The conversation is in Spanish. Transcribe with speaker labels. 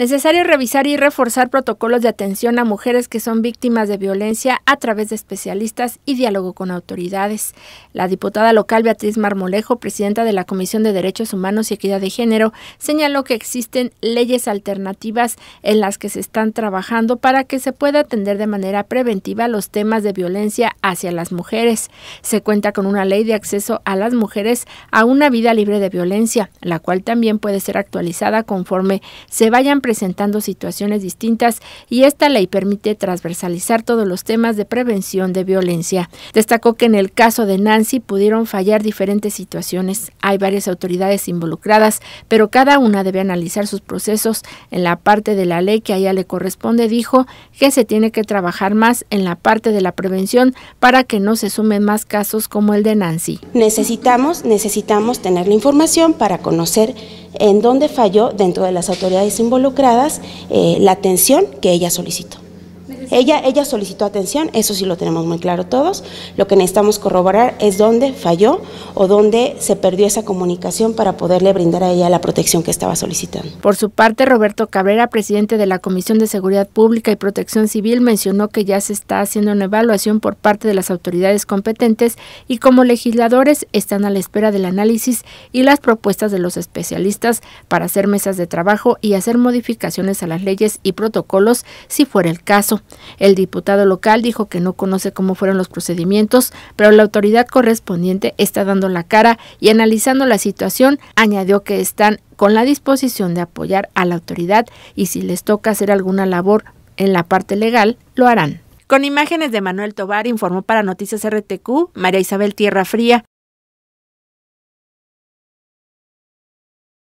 Speaker 1: Necesario revisar y reforzar protocolos de atención a mujeres que son víctimas de violencia a través de especialistas y diálogo con autoridades. La diputada local Beatriz Marmolejo, presidenta de la Comisión de Derechos Humanos y Equidad de Género, señaló que existen leyes alternativas en las que se están trabajando para que se pueda atender de manera preventiva los temas de violencia hacia las mujeres. Se cuenta con una ley de acceso a las mujeres a una vida libre de violencia, la cual también puede ser actualizada conforme se vayan presentando presentando situaciones distintas y esta ley permite transversalizar todos los temas de prevención de violencia. Destacó que en el caso de Nancy pudieron fallar diferentes situaciones. Hay varias autoridades involucradas, pero cada una debe analizar sus procesos en la parte de la ley que a ella le corresponde. Dijo que se tiene que trabajar más en la parte de la prevención para que no se sumen más casos como el de Nancy.
Speaker 2: Necesitamos, necesitamos tener la información para conocer en donde falló dentro de las autoridades involucradas eh, la atención que ella solicitó. Ella, ella solicitó atención, eso sí lo tenemos muy claro todos. Lo que necesitamos corroborar es dónde falló o dónde se perdió esa comunicación para poderle brindar a ella la protección que estaba solicitando.
Speaker 1: Por su parte, Roberto Cabrera, presidente de la Comisión de Seguridad Pública y Protección Civil, mencionó que ya se está haciendo una evaluación por parte de las autoridades competentes y como legisladores están a la espera del análisis y las propuestas de los especialistas para hacer mesas de trabajo y hacer modificaciones a las leyes y protocolos si fuera el caso. El diputado local dijo que no conoce cómo fueron los procedimientos, pero la autoridad correspondiente está dando la cara y analizando la situación, añadió que están con la disposición de apoyar a la autoridad y si les toca hacer alguna labor en la parte legal, lo harán. Con imágenes de Manuel Tobar informó para Noticias RTQ María Isabel Tierra Fría.